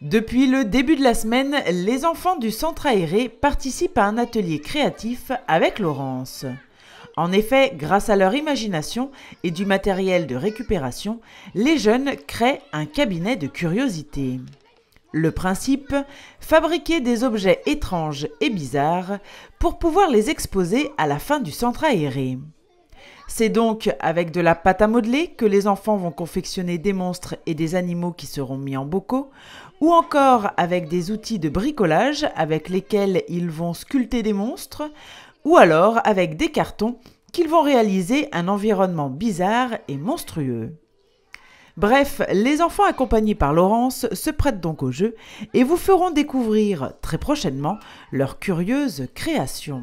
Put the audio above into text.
Depuis le début de la semaine, les enfants du centre aéré participent à un atelier créatif avec Laurence. En effet, grâce à leur imagination et du matériel de récupération, les jeunes créent un cabinet de curiosité. Le principe Fabriquer des objets étranges et bizarres pour pouvoir les exposer à la fin du centre aéré. C'est donc avec de la pâte à modeler que les enfants vont confectionner des monstres et des animaux qui seront mis en bocaux, ou encore avec des outils de bricolage avec lesquels ils vont sculpter des monstres, ou alors avec des cartons qu'ils vont réaliser un environnement bizarre et monstrueux. Bref, les enfants accompagnés par Laurence se prêtent donc au jeu et vous feront découvrir très prochainement leurs curieuses créations.